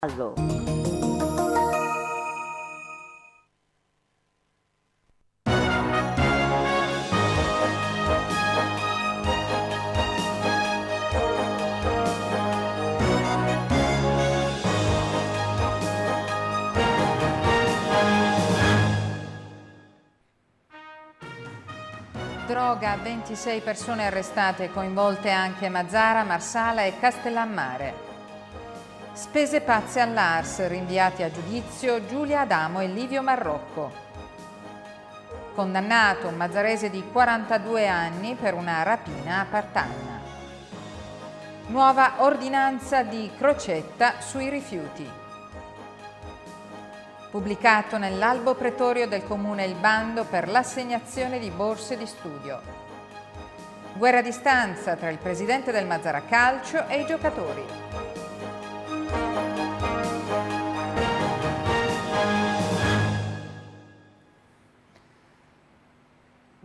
Allo. Droga, 26 persone arrestate, coinvolte anche Mazzara, Marsala e Castellammare. Spese pazze all'Ars, rinviati a giudizio Giulia Adamo e Livio Marrocco. Condannato un mazzarese di 42 anni per una rapina a Partanna. Nuova ordinanza di Crocetta sui rifiuti. Pubblicato nell'albo pretorio del comune il bando per l'assegnazione di borse di studio. Guerra a distanza tra il presidente del Mazzara Calcio e i giocatori.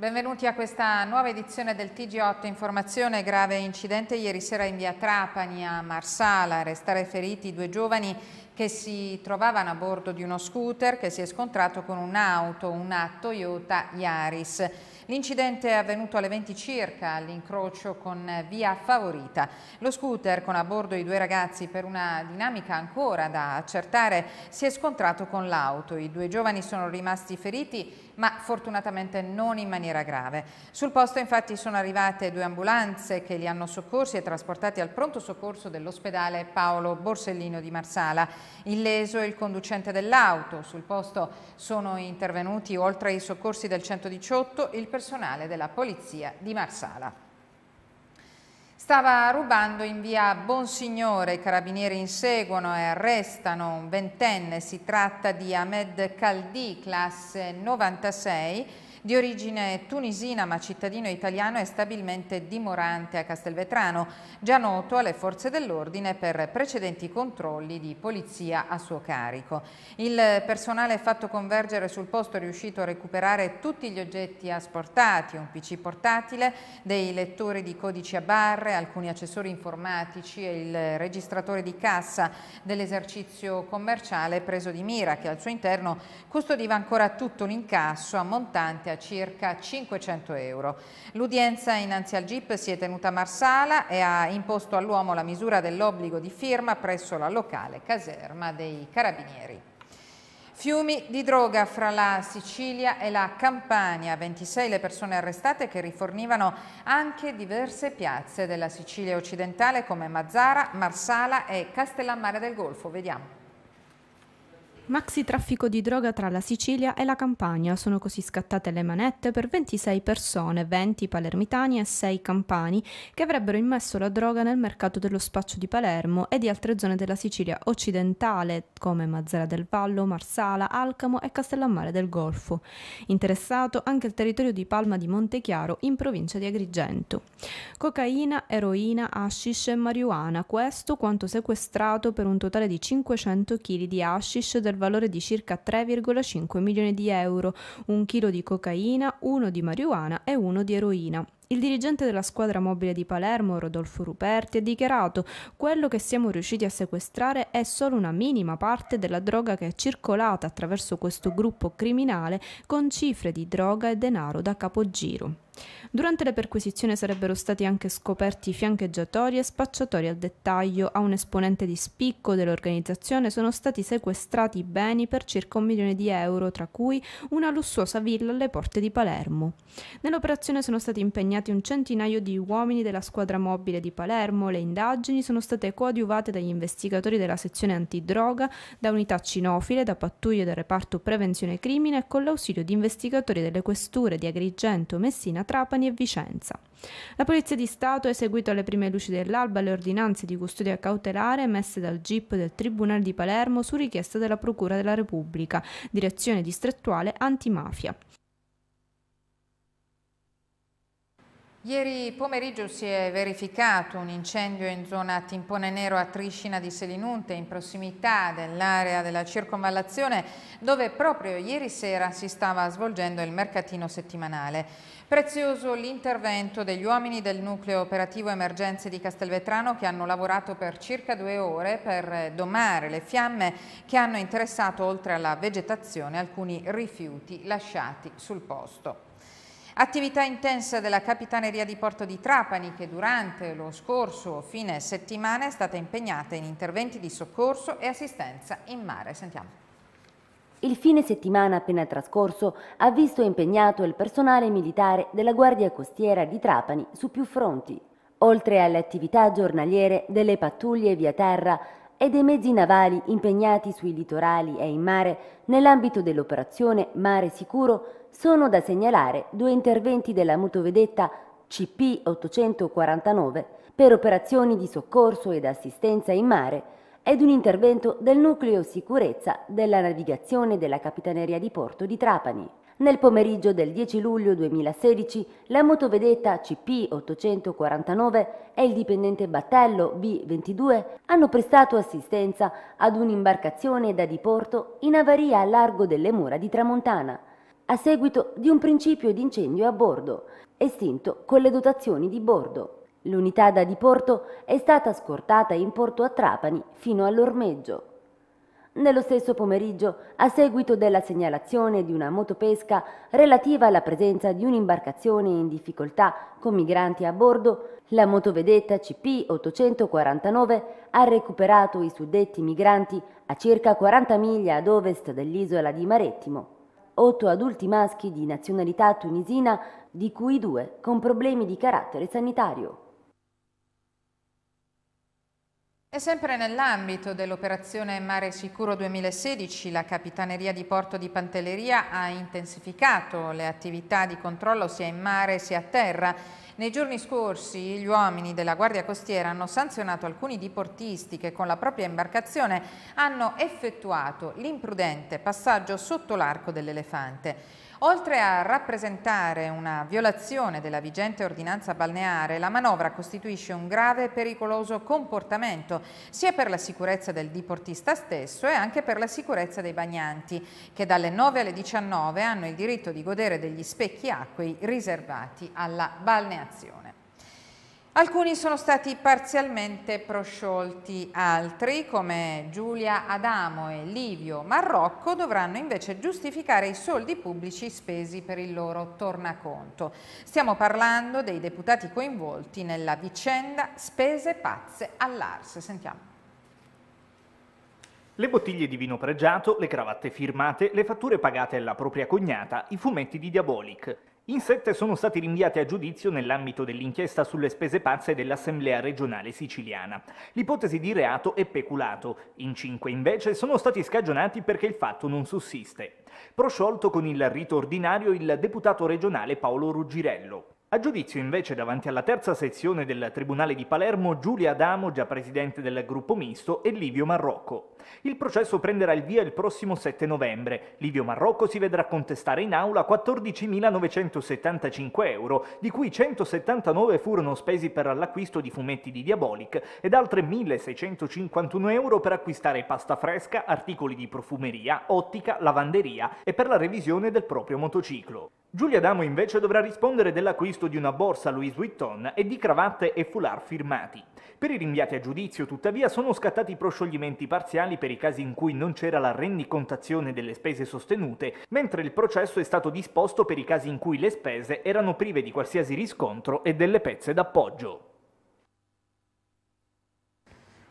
Benvenuti a questa nuova edizione del TG8 Informazione. Grave incidente ieri sera in via Trapani a Marsala. Restare feriti due giovani che si trovavano a bordo di uno scooter che si è scontrato con un'auto, una Toyota Yaris. L'incidente è avvenuto alle 20 circa all'incrocio con via Favorita. Lo scooter con a bordo i due ragazzi per una dinamica ancora da accertare si è scontrato con l'auto. I due giovani sono rimasti feriti ma fortunatamente non in maniera grave. Sul posto infatti sono arrivate due ambulanze che li hanno soccorsi e trasportati al pronto soccorso dell'ospedale Paolo Borsellino di Marsala. Illeso il conducente dell'auto. Sul posto sono intervenuti oltre ai soccorsi del 118 il personale della polizia di Marsala. Stava rubando in via Bonsignore, i carabinieri inseguono e arrestano un ventenne, si tratta di Ahmed Caldi, classe 96, di origine tunisina ma cittadino italiano è stabilmente dimorante a Castelvetrano, già noto alle forze dell'ordine per precedenti controlli di polizia a suo carico. Il personale fatto convergere sul posto è riuscito a recuperare tutti gli oggetti asportati, un PC portatile, dei lettori di codici a barre, alcuni accessori informatici e il registratore di cassa dell'esercizio commerciale preso di mira che al suo interno custodiva ancora tutto l'incasso ammontante a da circa 500 euro. L'udienza innanzi al GIP si è tenuta a Marsala e ha imposto all'uomo la misura dell'obbligo di firma presso la locale caserma dei Carabinieri. Fiumi di droga fra la Sicilia e la Campania, 26 le persone arrestate che rifornivano anche diverse piazze della Sicilia occidentale come Mazzara, Marsala e Castellammare del Golfo. Vediamo. Maxi traffico di droga tra la Sicilia e la Campania. Sono così scattate le manette per 26 persone, 20 palermitani e 6 campani, che avrebbero immesso la droga nel mercato dello spaccio di Palermo e di altre zone della Sicilia occidentale, come Mazzara del Vallo, Marsala, Alcamo e Castellammare del Golfo. Interessato anche il territorio di Palma di Montechiaro, in provincia di Agrigento. Cocaina, eroina, hashish e marijuana. Questo quanto sequestrato per un totale di 500 kg di hashish del per valore di circa 3,5 milioni di euro, un chilo di cocaina, uno di marijuana e uno di eroina. Il dirigente della squadra mobile di Palermo, Rodolfo Ruperti, ha dichiarato quello che siamo riusciti a sequestrare è solo una minima parte della droga che è circolata attraverso questo gruppo criminale con cifre di droga e denaro da capogiro. Durante le perquisizioni sarebbero stati anche scoperti fiancheggiatori e spacciatori al dettaglio. A un esponente di spicco dell'organizzazione sono stati sequestrati beni per circa un milione di euro, tra cui una lussuosa villa alle porte di Palermo. Nell'operazione sono stati impegnati impegnati un centinaio di uomini della squadra mobile di Palermo. Le indagini sono state coadiuvate dagli investigatori della sezione antidroga, da unità cinofile, da pattuglie del reparto prevenzione crimine e con l'ausilio di investigatori delle questure di Agrigento, Messina, Trapani e Vicenza. La Polizia di Stato ha eseguito alle prime luci dell'alba le ordinanze di custodia cautelare emesse dal GIP del Tribunale di Palermo su richiesta della Procura della Repubblica, direzione distrettuale antimafia. Ieri pomeriggio si è verificato un incendio in zona Timpone Nero a Triscina di Selinunte, in prossimità dell'area della circonvallazione, dove proprio ieri sera si stava svolgendo il mercatino settimanale. Prezioso l'intervento degli uomini del nucleo operativo emergenze di Castelvetrano che hanno lavorato per circa due ore per domare le fiamme che hanno interessato oltre alla vegetazione alcuni rifiuti lasciati sul posto. Attività intensa della Capitaneria di Porto di Trapani che durante lo scorso fine settimana è stata impegnata in interventi di soccorso e assistenza in mare. Sentiamo. Il fine settimana appena trascorso ha visto impegnato il personale militare della Guardia Costiera di Trapani su più fronti. Oltre alle attività giornaliere delle pattuglie via terra, e dei mezzi navali impegnati sui litorali e in mare nell'ambito dell'operazione Mare Sicuro sono da segnalare due interventi della motovedetta CP 849 per operazioni di soccorso ed assistenza in mare ed un intervento del nucleo sicurezza della navigazione della Capitaneria di Porto di Trapani. Nel pomeriggio del 10 luglio 2016 la motovedetta CP849 e il dipendente battello B22 hanno prestato assistenza ad un'imbarcazione da diporto in avaria a largo delle mura di Tramontana, a seguito di un principio di incendio a bordo, estinto con le dotazioni di bordo. L'unità da diporto è stata scortata in porto a Trapani fino all'ormeggio. Nello stesso pomeriggio, a seguito della segnalazione di una motopesca relativa alla presenza di un'imbarcazione in difficoltà con migranti a bordo, la motovedetta CP 849 ha recuperato i suddetti migranti a circa 40 miglia ad ovest dell'isola di Marettimo. Otto adulti maschi di nazionalità tunisina, di cui due con problemi di carattere sanitario. E sempre nell'ambito dell'operazione Mare Sicuro 2016, la Capitaneria di Porto di Pantelleria ha intensificato le attività di controllo sia in mare sia a terra. Nei giorni scorsi gli uomini della Guardia Costiera hanno sanzionato alcuni diportisti che con la propria imbarcazione hanno effettuato l'imprudente passaggio sotto l'arco dell'elefante. Oltre a rappresentare una violazione della vigente ordinanza balneare, la manovra costituisce un grave e pericoloso comportamento sia per la sicurezza del diportista stesso e anche per la sicurezza dei bagnanti, che dalle 9 alle 19 hanno il diritto di godere degli specchi acquei riservati alla balneazione. Alcuni sono stati parzialmente prosciolti, altri, come Giulia Adamo e Livio Marrocco, dovranno invece giustificare i soldi pubblici spesi per il loro tornaconto. Stiamo parlando dei deputati coinvolti nella vicenda Spese pazze all'Ars. Sentiamo. Le bottiglie di vino pregiato, le cravatte firmate, le fatture pagate alla propria cognata, i fumetti di Diabolic. In sette sono stati rinviati a giudizio nell'ambito dell'inchiesta sulle spese pazze dell'Assemblea regionale siciliana. L'ipotesi di reato è peculato, in cinque invece sono stati scagionati perché il fatto non sussiste. Prosciolto con il rito ordinario il deputato regionale Paolo Ruggirello. A giudizio invece davanti alla terza sezione del Tribunale di Palermo Giulia Adamo, già presidente del gruppo misto, e Livio Marrocco. Il processo prenderà il via il prossimo 7 novembre. Livio Marrocco si vedrà contestare in aula 14.975 euro, di cui 179 furono spesi per l'acquisto di fumetti di Diabolic ed altre 1.651 euro per acquistare pasta fresca, articoli di profumeria, ottica, lavanderia e per la revisione del proprio motociclo. Giulia Adamo invece dovrà rispondere dell'acquisto l'acquisto di una borsa Louis Vuitton e di cravatte e foulard firmati. Per i rinviati a giudizio, tuttavia, sono scattati proscioglimenti parziali per i casi in cui non c'era la rendicontazione delle spese sostenute, mentre il processo è stato disposto per i casi in cui le spese erano prive di qualsiasi riscontro e delle pezze d'appoggio.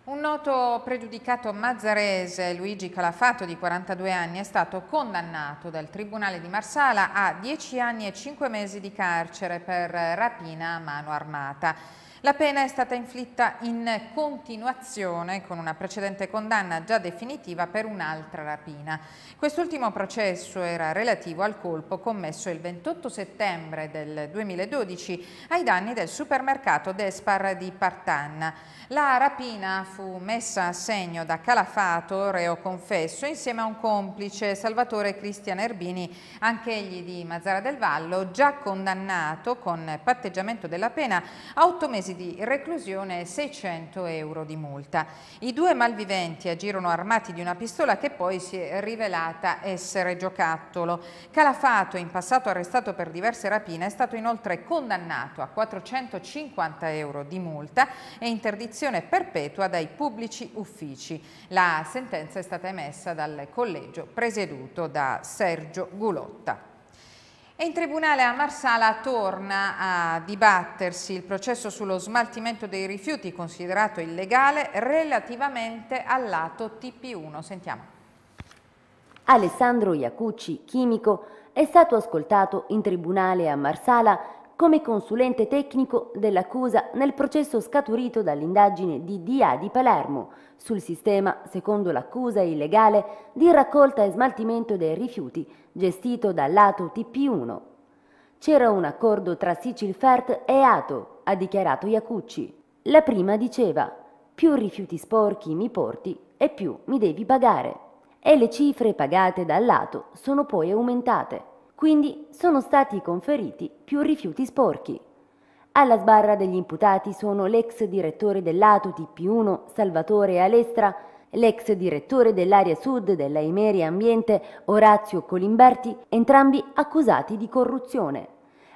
Un noto pregiudicato mazzarese, Luigi Calafato, di 42 anni, è stato condannato dal Tribunale di Marsala a 10 anni e 5 mesi di carcere per rapina a mano armata. La pena è stata inflitta in continuazione con una precedente condanna già definitiva per un'altra rapina. Quest'ultimo processo era relativo al colpo commesso il 28 settembre del 2012 ai danni del supermercato Despar di Partanna. La rapina fu messa a segno da Calafato, reo confesso, insieme a un complice, Salvatore Cristian Erbini, anche egli di Mazzara del Vallo, già condannato con patteggiamento della pena a otto mesi mesi di reclusione e 600 euro di multa. I due malviventi agirono armati di una pistola che poi si è rivelata essere giocattolo. Calafato, in passato arrestato per diverse rapine, è stato inoltre condannato a 450 euro di multa e interdizione perpetua dai pubblici uffici. La sentenza è stata emessa dal collegio presieduto da Sergio Gulotta. E in tribunale a Marsala torna a dibattersi il processo sullo smaltimento dei rifiuti considerato illegale relativamente al lato TP1. Sentiamo. Alessandro Iacucci, chimico, è stato ascoltato in tribunale a Marsala come consulente tecnico dell'accusa nel processo scaturito dall'indagine di DIA di Palermo sul sistema, secondo l'accusa illegale, di raccolta e smaltimento dei rifiuti gestito dal lato TP1. C'era un accordo tra Sicilfert e Ato, ha dichiarato Iacucci. La prima diceva più rifiuti sporchi mi porti e più mi devi pagare. E le cifre pagate dal lato sono poi aumentate. Quindi sono stati conferiti più rifiuti sporchi. Alla sbarra degli imputati sono l'ex direttore dell'ATO TP1 Salvatore Alestra, l'ex direttore dell'area sud della Imeria Ambiente Orazio Colimberti, entrambi accusati di corruzione.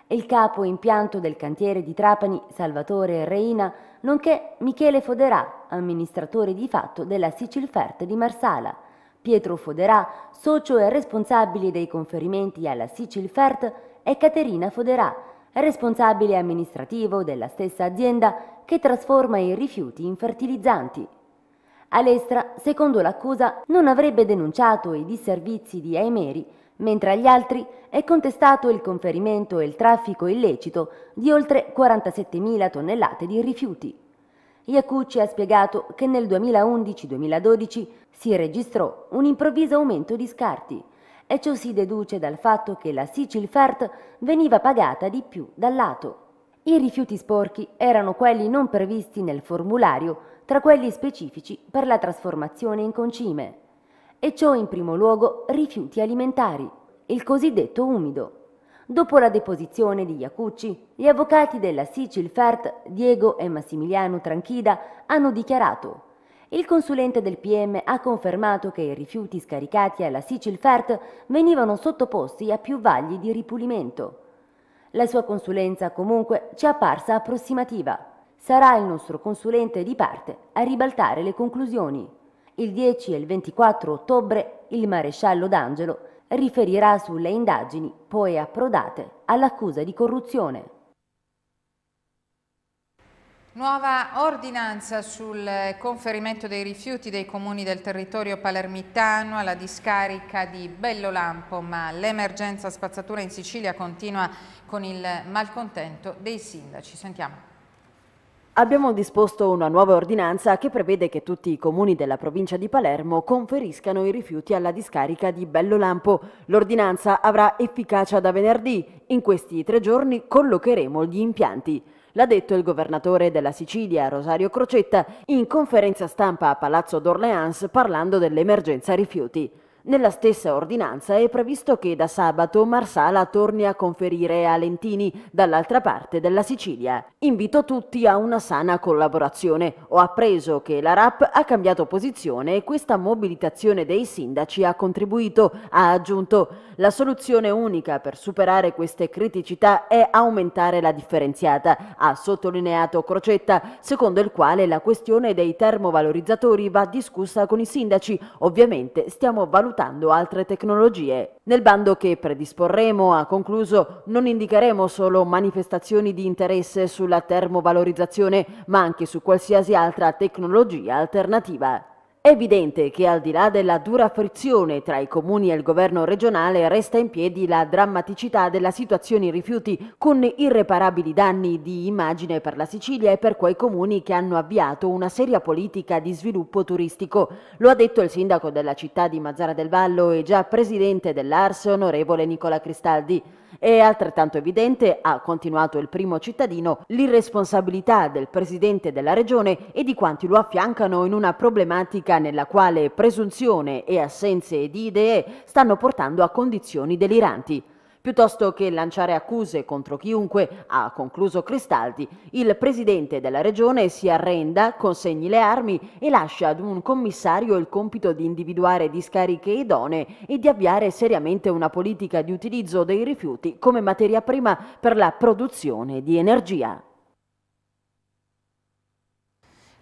Il capo impianto del cantiere di Trapani Salvatore Reina, nonché Michele Foderà, amministratore di fatto della Sicilfert di Marsala. Pietro Foderà, socio e responsabile dei conferimenti alla Sicilfert, e Caterina Foderà, responsabile amministrativo della stessa azienda che trasforma i rifiuti in fertilizzanti. Alestra, secondo l'accusa, non avrebbe denunciato i disservizi di Aimeri, mentre agli altri è contestato il conferimento e il traffico illecito di oltre 47.000 tonnellate di rifiuti. Iacucci ha spiegato che nel 2011-2012 si registrò un improvviso aumento di scarti, e ciò si deduce dal fatto che la Sicilfert veniva pagata di più dal lato. I rifiuti sporchi erano quelli non previsti nel formulario tra quelli specifici per la trasformazione in concime, e ciò in primo luogo rifiuti alimentari, il cosiddetto umido. Dopo la deposizione di Iacucci, gli avvocati della Sicilfert Diego e Massimiliano Tranchida hanno dichiarato il consulente del PM ha confermato che i rifiuti scaricati alla Sicil Fert venivano sottoposti a più vagli di ripulimento. La sua consulenza comunque ci è apparsa approssimativa. Sarà il nostro consulente di parte a ribaltare le conclusioni. Il 10 e il 24 ottobre il maresciallo D'Angelo riferirà sulle indagini poi approdate all'accusa di corruzione. Nuova ordinanza sul conferimento dei rifiuti dei comuni del territorio palermitano alla discarica di Bellolampo, ma l'emergenza spazzatura in Sicilia continua con il malcontento dei sindaci. Sentiamo. Abbiamo disposto una nuova ordinanza che prevede che tutti i comuni della provincia di Palermo conferiscano i rifiuti alla discarica di Bellolampo. L'ordinanza avrà efficacia da venerdì. In questi tre giorni collocheremo gli impianti. L'ha detto il governatore della Sicilia, Rosario Crocetta, in conferenza stampa a Palazzo d'Orleans parlando dell'emergenza rifiuti. Nella stessa ordinanza è previsto che da sabato Marsala torni a conferire a Lentini dall'altra parte della Sicilia. Invito tutti a una sana collaborazione. Ho appreso che la RAP ha cambiato posizione e questa mobilitazione dei sindaci ha contribuito, ha aggiunto. La soluzione unica per superare queste criticità è aumentare la differenziata, ha sottolineato Crocetta, secondo il quale la questione dei termovalorizzatori va discussa con i sindaci. Ovviamente stiamo valutando affrontando altre tecnologie. Nel bando che predisporremo, ha concluso, non indicheremo solo manifestazioni di interesse sulla termovalorizzazione, ma anche su qualsiasi altra tecnologia alternativa. È evidente che al di là della dura frizione tra i comuni e il governo regionale resta in piedi la drammaticità della situazione rifiuti con irreparabili danni di immagine per la Sicilia e per quei comuni che hanno avviato una seria politica di sviluppo turistico. Lo ha detto il sindaco della città di Mazzara del Vallo e già presidente dell'Ars, onorevole Nicola Cristaldi. È altrettanto evidente, ha continuato il primo cittadino, l'irresponsabilità del presidente della regione e di quanti lo affiancano in una problematica politica nella quale presunzione e assenze di idee stanno portando a condizioni deliranti. Piuttosto che lanciare accuse contro chiunque, ha concluso Cristaldi, il presidente della regione si arrenda, consegni le armi e lascia ad un commissario il compito di individuare discariche idonee e di avviare seriamente una politica di utilizzo dei rifiuti come materia prima per la produzione di energia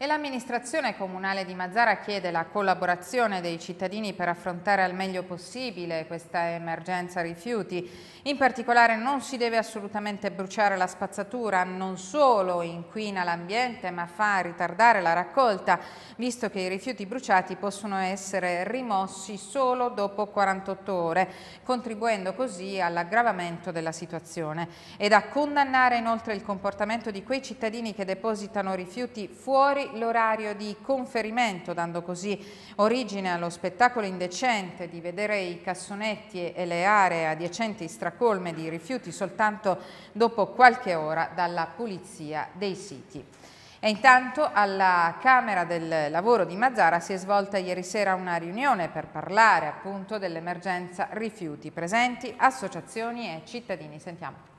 e l'amministrazione comunale di Mazzara chiede la collaborazione dei cittadini per affrontare al meglio possibile questa emergenza rifiuti. In particolare non si deve assolutamente bruciare la spazzatura, non solo inquina l'ambiente ma fa ritardare la raccolta, visto che i rifiuti bruciati possono essere rimossi solo dopo 48 ore, contribuendo così all'aggravamento della situazione. Ed da condannare inoltre il comportamento di quei cittadini che depositano rifiuti fuori l'orario di conferimento, dando così origine allo spettacolo indecente di vedere i cassonetti e le aree adiacenti stracolme di rifiuti soltanto dopo qualche ora dalla pulizia dei siti. E intanto alla Camera del Lavoro di Mazzara si è svolta ieri sera una riunione per parlare appunto dell'emergenza rifiuti presenti, associazioni e cittadini. Sentiamo.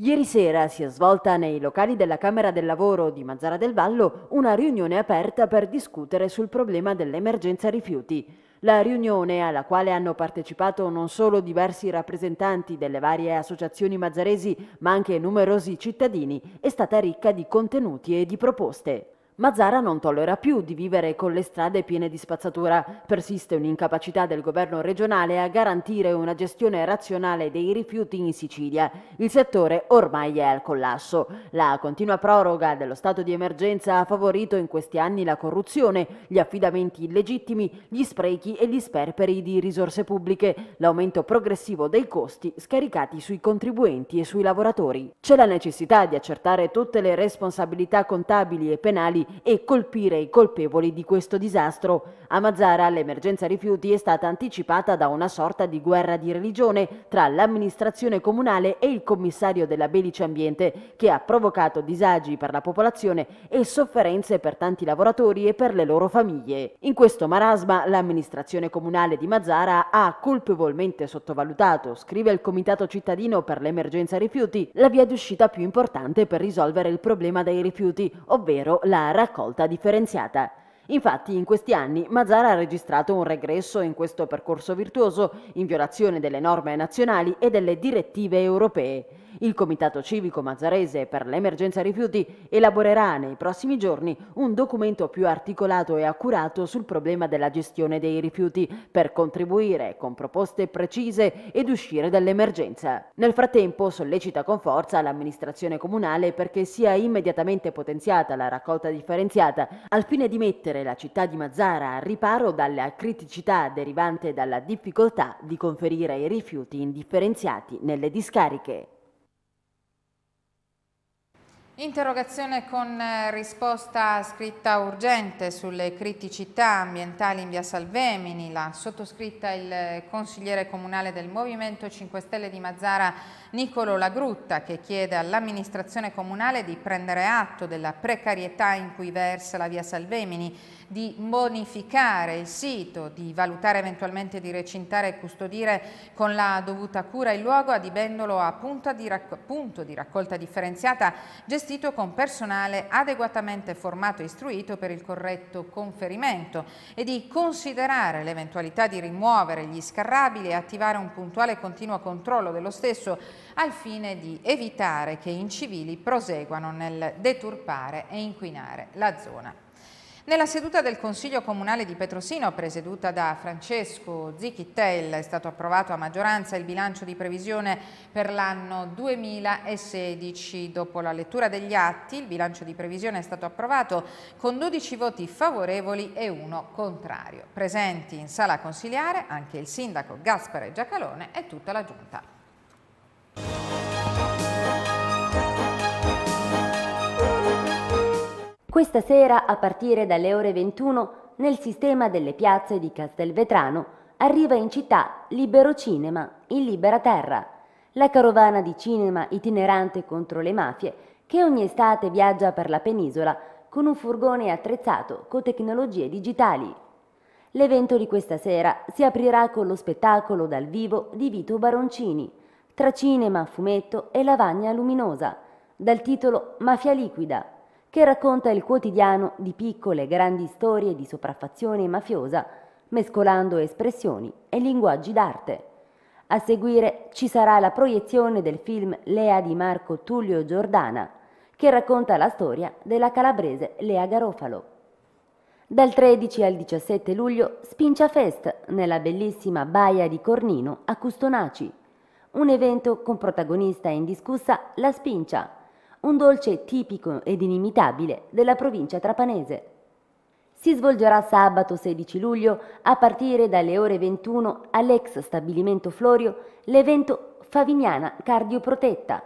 Ieri sera si è svolta nei locali della Camera del Lavoro di Mazzara del Vallo una riunione aperta per discutere sul problema dell'emergenza rifiuti. La riunione, alla quale hanno partecipato non solo diversi rappresentanti delle varie associazioni mazzaresi, ma anche numerosi cittadini, è stata ricca di contenuti e di proposte. Ma Zara non tollera più di vivere con le strade piene di spazzatura. Persiste un'incapacità del governo regionale a garantire una gestione razionale dei rifiuti in Sicilia. Il settore ormai è al collasso. La continua proroga dello stato di emergenza ha favorito in questi anni la corruzione, gli affidamenti illegittimi, gli sprechi e gli sperperi di risorse pubbliche, l'aumento progressivo dei costi scaricati sui contribuenti e sui lavoratori. C'è la necessità di accertare tutte le responsabilità contabili e penali e colpire i colpevoli di questo disastro. A Mazzara l'emergenza rifiuti è stata anticipata da una sorta di guerra di religione tra l'amministrazione comunale e il commissario della Belice Ambiente che ha provocato disagi per la popolazione e sofferenze per tanti lavoratori e per le loro famiglie. In questo marasma l'amministrazione comunale di Mazzara ha colpevolmente sottovalutato, scrive il Comitato Cittadino per l'Emergenza Rifiuti, la via d'uscita più importante per risolvere il problema dei rifiuti, ovvero la raccolta differenziata. Infatti in questi anni Mazzara ha registrato un regresso in questo percorso virtuoso in violazione delle norme nazionali e delle direttive europee. Il Comitato Civico Mazzarese per l'emergenza rifiuti elaborerà nei prossimi giorni un documento più articolato e accurato sul problema della gestione dei rifiuti per contribuire con proposte precise ed uscire dall'emergenza. Nel frattempo sollecita con forza l'amministrazione comunale perché sia immediatamente potenziata la raccolta differenziata al fine di mettere la città di Mazzara al riparo dalla criticità derivante dalla difficoltà di conferire i rifiuti indifferenziati nelle discariche. Interrogazione con eh, risposta scritta urgente sulle criticità ambientali in via Salvemini, la sottoscritta il eh, consigliere comunale del Movimento 5 Stelle di Mazzara Nicolo Lagrutta che chiede all'amministrazione comunale di prendere atto della precarietà in cui versa la via Salvemini, di bonificare il sito, di valutare eventualmente di recintare e custodire con la dovuta cura il luogo adibendolo a punto di, punto di raccolta differenziata gestito con personale adeguatamente formato e istruito per il corretto conferimento e di considerare l'eventualità di rimuovere gli scarrabili e attivare un puntuale e continuo controllo dello stesso al fine di evitare che i civili proseguano nel deturpare e inquinare la zona. Nella seduta del Consiglio Comunale di Petrosino, presieduta da Francesco Zichittel, è stato approvato a maggioranza il bilancio di previsione per l'anno 2016. Dopo la lettura degli atti, il bilancio di previsione è stato approvato con 12 voti favorevoli e uno contrario. Presenti in sala consiliare anche il sindaco Gaspare Giacalone e tutta la giunta. Questa sera, a partire dalle ore 21, nel sistema delle piazze di Castelvetrano, arriva in città Libero Cinema, in Libera Terra, la carovana di cinema itinerante contro le mafie che ogni estate viaggia per la penisola con un furgone attrezzato con tecnologie digitali. L'evento di questa sera si aprirà con lo spettacolo dal vivo di Vito Baroncini, tra cinema, fumetto e lavagna luminosa, dal titolo Mafia liquida che racconta il quotidiano di piccole e grandi storie di sopraffazione mafiosa, mescolando espressioni e linguaggi d'arte. A seguire ci sarà la proiezione del film Lea di Marco Tullio Giordana, che racconta la storia della calabrese Lea Garofalo. Dal 13 al 17 luglio Spincia Fest nella bellissima baia di Cornino a Custonaci. Un evento con protagonista indiscussa la Spincia, un dolce tipico ed inimitabile della provincia trapanese. Si svolgerà sabato 16 luglio a partire dalle ore 21 all'ex stabilimento Florio l'evento Favignana Cardioprotetta,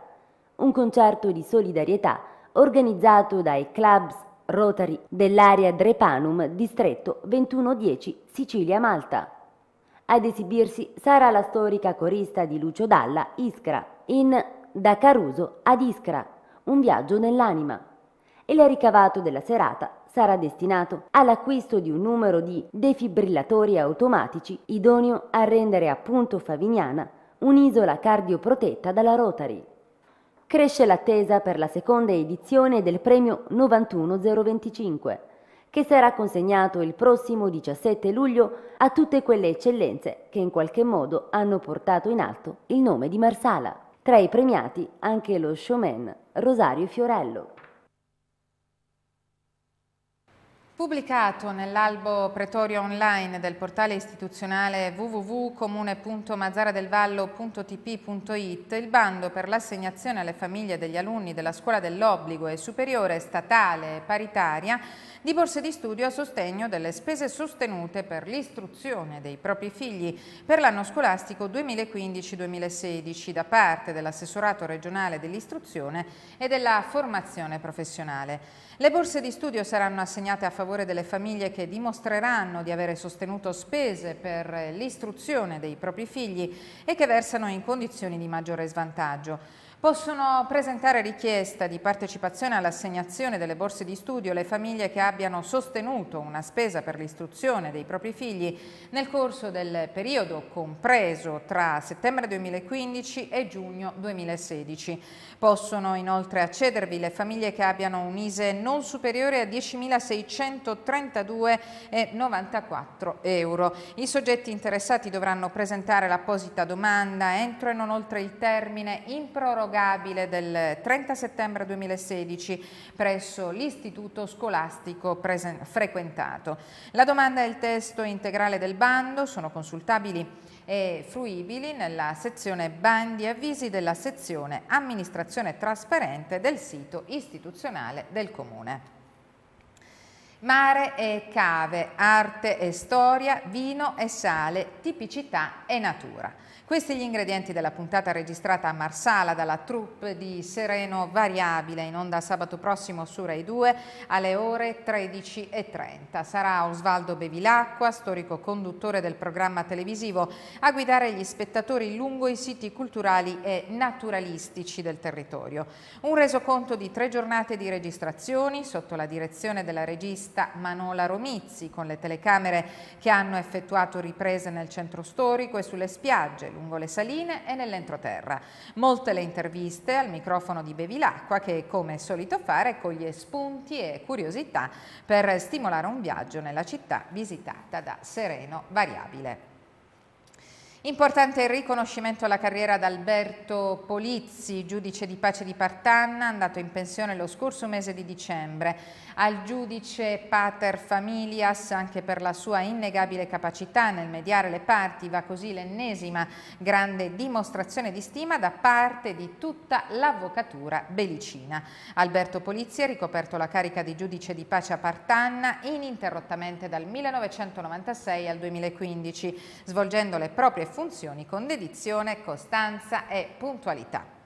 un concerto di solidarietà organizzato dai clubs Rotary dell'area Drepanum, distretto 2110 Sicilia-Malta. Ad esibirsi sarà la storica corista di Lucio Dalla, Iskra, in Da Caruso ad Iskra un viaggio nell'anima il ricavato della serata sarà destinato all'acquisto di un numero di defibrillatori automatici idoneo a rendere appunto Favignana un'isola cardioprotetta dalla Rotary. Cresce l'attesa per la seconda edizione del premio 91025, che sarà consegnato il prossimo 17 luglio a tutte quelle eccellenze che in qualche modo hanno portato in alto il nome di Marsala. Tra i premiati anche lo showman Rosario Fiorello. Pubblicato nell'albo Pretorio Online del portale istituzionale www.comune.mazzaradelvallo.tp.it il bando per l'assegnazione alle famiglie degli alunni della scuola dell'obbligo e superiore statale e paritaria di borse di studio a sostegno delle spese sostenute per l'istruzione dei propri figli per l'anno scolastico 2015-2016 da parte dell'assessorato regionale dell'istruzione e della formazione professionale. Le borse di studio saranno assegnate a favore favore delle famiglie che dimostreranno di avere sostenuto spese per l'istruzione dei propri figli e che versano in condizioni di maggiore svantaggio. Possono presentare richiesta di partecipazione all'assegnazione delle borse di studio le famiglie che abbiano sostenuto una spesa per l'istruzione dei propri figli nel corso del periodo compreso tra settembre 2015 e giugno 2016. Possono inoltre accedervi le famiglie che abbiano un ISE non superiore a 10.632,94 euro. I soggetti interessati dovranno presentare l'apposita domanda entro e non oltre il termine in proroga inderogabile del 30 settembre 2016 presso l'istituto scolastico frequentato. La domanda e il testo integrale del bando sono consultabili e fruibili nella sezione bandi e avvisi della sezione amministrazione trasparente del sito istituzionale del comune. Mare e cave, arte e storia, vino e sale, tipicità e natura. Questi gli ingredienti della puntata registrata a Marsala dalla troupe di Sereno Variabile in onda sabato prossimo su Rai 2 alle ore 13.30. Sarà Osvaldo Bevilacqua, storico conduttore del programma televisivo, a guidare gli spettatori lungo i siti culturali e naturalistici del territorio. Un resoconto di tre giornate di registrazioni sotto la direzione della regista Manola Romizzi con le telecamere che hanno effettuato riprese nel centro storico e sulle spiagge lungo le saline e nell'entroterra. Molte le interviste al microfono di Bevilacqua che, come è solito fare, coglie spunti e curiosità per stimolare un viaggio nella città visitata da Sereno Variabile. Importante riconoscimento alla carriera ad Alberto Polizzi, giudice di pace di Partanna, andato in pensione lo scorso mese di dicembre. Al giudice Pater Familias, anche per la sua innegabile capacità nel mediare le parti, va così l'ennesima grande dimostrazione di stima da parte di tutta l'avvocatura belicina. Alberto Polizzi ha ricoperto la carica di giudice di pace a Partanna ininterrottamente dal 1996 al 2015, svolgendo le proprie funzioni con dedizione, costanza e puntualità.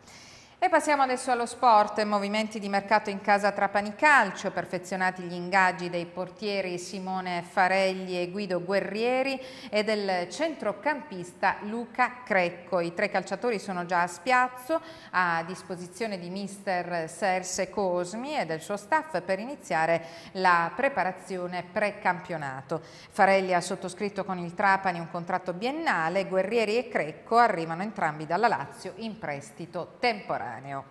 E passiamo adesso allo sport, movimenti di mercato in casa Trapani Calcio, perfezionati gli ingaggi dei portieri Simone Farelli e Guido Guerrieri e del centrocampista Luca Crecco. I tre calciatori sono già a spiazzo, a disposizione di mister Serse Cosmi e del suo staff per iniziare la preparazione pre-campionato. Farelli ha sottoscritto con il Trapani un contratto biennale, Guerrieri e Crecco arrivano entrambi dalla Lazio in prestito temporaneo. Mediterraneo.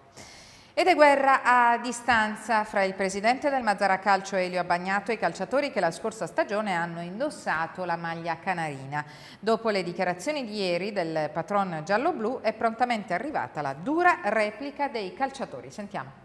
Ed è guerra a distanza fra il presidente del Mazzara Calcio Elio Abbagnato e i calciatori che la scorsa stagione hanno indossato la maglia canarina. Dopo le dichiarazioni di ieri del patron giallo-blu è prontamente arrivata la dura replica dei calciatori. Sentiamo.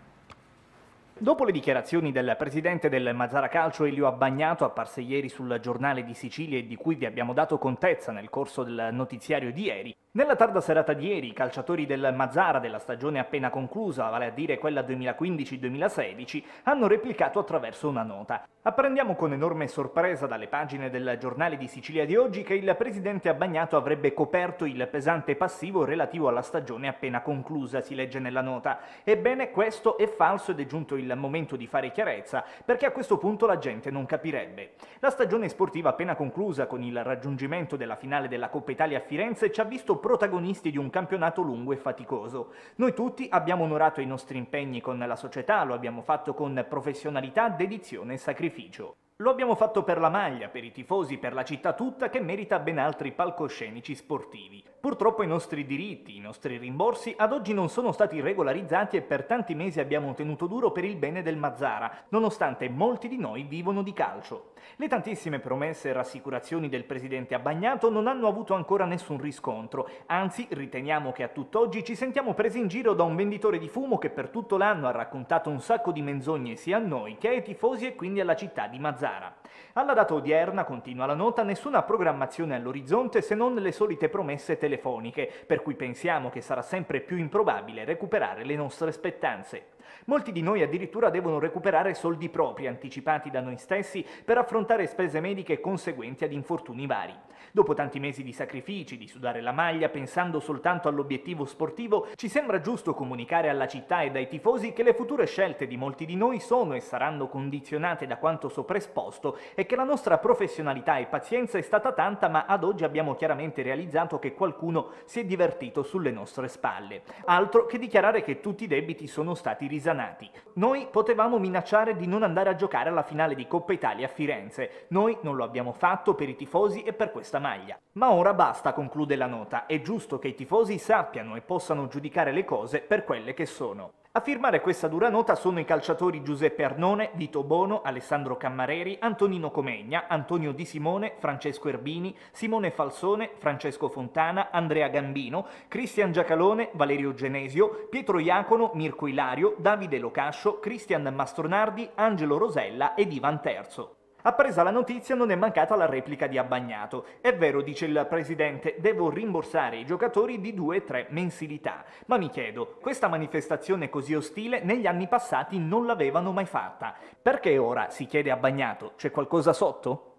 Dopo le dichiarazioni del presidente del Mazzara Calcio Elio Abbagnato apparse ieri sul giornale di Sicilia e di cui vi abbiamo dato contezza nel corso del notiziario di ieri, nella tarda serata di ieri i calciatori del Mazzara della stagione appena conclusa, vale a dire quella 2015-2016, hanno replicato attraverso una nota. Apprendiamo con enorme sorpresa dalle pagine del giornale di Sicilia di oggi che il presidente Abbagnato avrebbe coperto il pesante passivo relativo alla stagione appena conclusa, si legge nella nota. Ebbene questo è falso ed è giunto il momento di fare chiarezza, perché a questo punto la gente non capirebbe. La stagione sportiva appena conclusa con il raggiungimento della finale della Coppa Italia a Firenze ci ha visto protagonisti di un campionato lungo e faticoso. Noi tutti abbiamo onorato i nostri impegni con la società, lo abbiamo fatto con professionalità, dedizione e sacrificio. Lo abbiamo fatto per la maglia, per i tifosi, per la città tutta che merita ben altri palcoscenici sportivi. Purtroppo i nostri diritti, i nostri rimborsi ad oggi non sono stati regolarizzati e per tanti mesi abbiamo tenuto duro per il bene del Mazzara, nonostante molti di noi vivono di calcio. Le tantissime promesse e rassicurazioni del presidente Abbagnato non hanno avuto ancora nessun riscontro, anzi riteniamo che a tutt'oggi ci sentiamo presi in giro da un venditore di fumo che per tutto l'anno ha raccontato un sacco di menzogne sia a noi che ai tifosi e quindi alla città di Mazzara. Alla data odierna, continua la nota, nessuna programmazione all'orizzonte se non le solite promesse televisive telefoniche, per cui pensiamo che sarà sempre più improbabile recuperare le nostre spettanze. Molti di noi addirittura devono recuperare soldi propri anticipati da noi stessi per affrontare spese mediche conseguenti ad infortuni vari. Dopo tanti mesi di sacrifici, di sudare la maglia pensando soltanto all'obiettivo sportivo, ci sembra giusto comunicare alla città e dai tifosi che le future scelte di molti di noi sono e saranno condizionate da quanto sopraesposto e che la nostra professionalità e pazienza è stata tanta, ma ad oggi abbiamo chiaramente realizzato che qualcuno si è divertito sulle nostre spalle. Altro che dichiarare che tutti i debiti sono stati risanati allontanati. Noi potevamo minacciare di non andare a giocare alla finale di Coppa Italia a Firenze. Noi non lo abbiamo fatto per i tifosi e per questa maglia. Ma ora basta, conclude la nota. È giusto che i tifosi sappiano e possano giudicare le cose per quelle che sono. A firmare questa dura nota sono i calciatori Giuseppe Arnone, Vito Bono, Alessandro Cammareri, Antonino Comegna, Antonio Di Simone, Francesco Erbini, Simone Falsone, Francesco Fontana, Andrea Gambino, Cristian Giacalone, Valerio Genesio, Pietro Iacono, Mirko Ilario, Davide Locascio, Cristian Mastronardi, Angelo Rosella ed Ivan Terzo. Appresa la notizia non è mancata la replica di Abbagnato. È vero, dice il presidente, devo rimborsare i giocatori di 2-3 mensilità. Ma mi chiedo, questa manifestazione così ostile negli anni passati non l'avevano mai fatta. Perché ora, si chiede Abbagnato, c'è qualcosa sotto?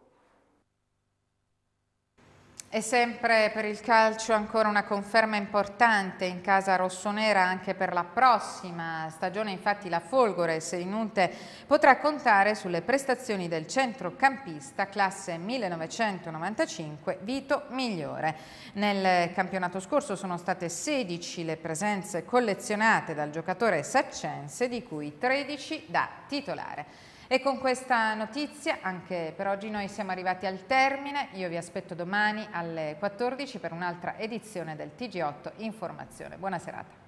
E sempre per il calcio ancora una conferma importante in casa rossonera anche per la prossima stagione, infatti la Folgore Seinunte potrà contare sulle prestazioni del centrocampista classe 1995 Vito Migliore. Nel campionato scorso sono state 16 le presenze collezionate dal giocatore saccense di cui 13 da titolare. E con questa notizia anche per oggi noi siamo arrivati al termine, io vi aspetto domani alle 14 per un'altra edizione del TG8 Informazione. Buona serata.